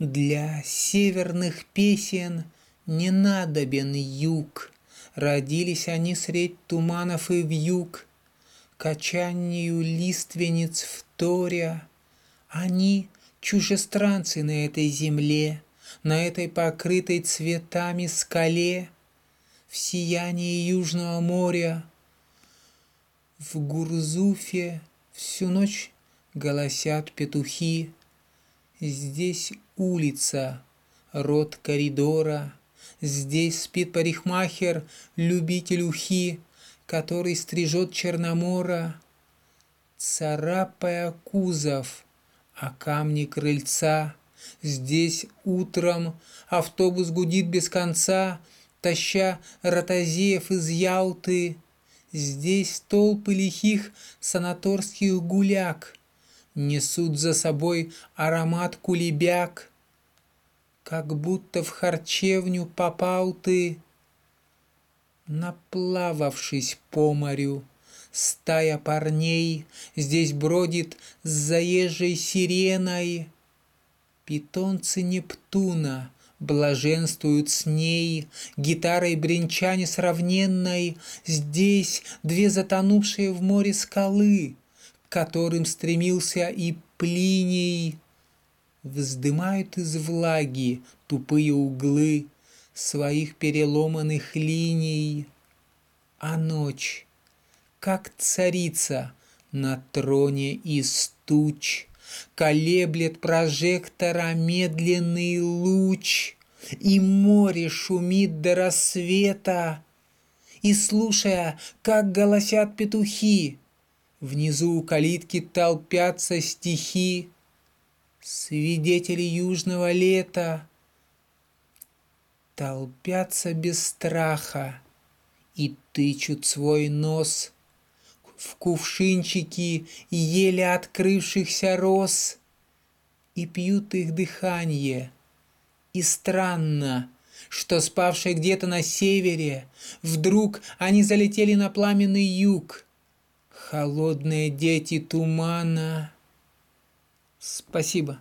Для северных песен не надобен юг, Родились они средь туманов и в юг. Качанию лиственниц в торе. Они чужестранцы на этой земле, На этой покрытой цветами скале, В сиянии Южного моря. В Гурзуфе всю ночь голосят петухи, Здесь улица, рот коридора, Здесь спит парикмахер, любитель ухи, Который стрижет черномора, Царапая кузов, а камни крыльца. Здесь утром автобус гудит без конца, Таща ротозеев из Ялты. Здесь толпы лихих санаторских гуляк — несут за собой аромат кулебяк. Как будто в харчевню попал ты, наплававшись по морю. Стая парней здесь бродит с заезжей сиреной. Питомцы Нептуна блаженствуют с ней, Гитарой бренча сравненной Здесь две затонувшие в море скалы которым стремился и Плиний, вздымают из влаги тупые углы своих переломанных линий. А ночь, как царица на троне из туч, Колеблет прожектора медленный луч, И море шумит до рассвета, И, слушая, как голосят петухи, Внизу у калитки толпятся стихи, Свидетели южного лета. Толпятся без страха и тычут свой нос В кувшинчики еле открывшихся роз И пьют их дыхание. И странно, что спавшие где-то на севере, Вдруг они залетели на пламенный юг — холодные дети тумана. Спасибо.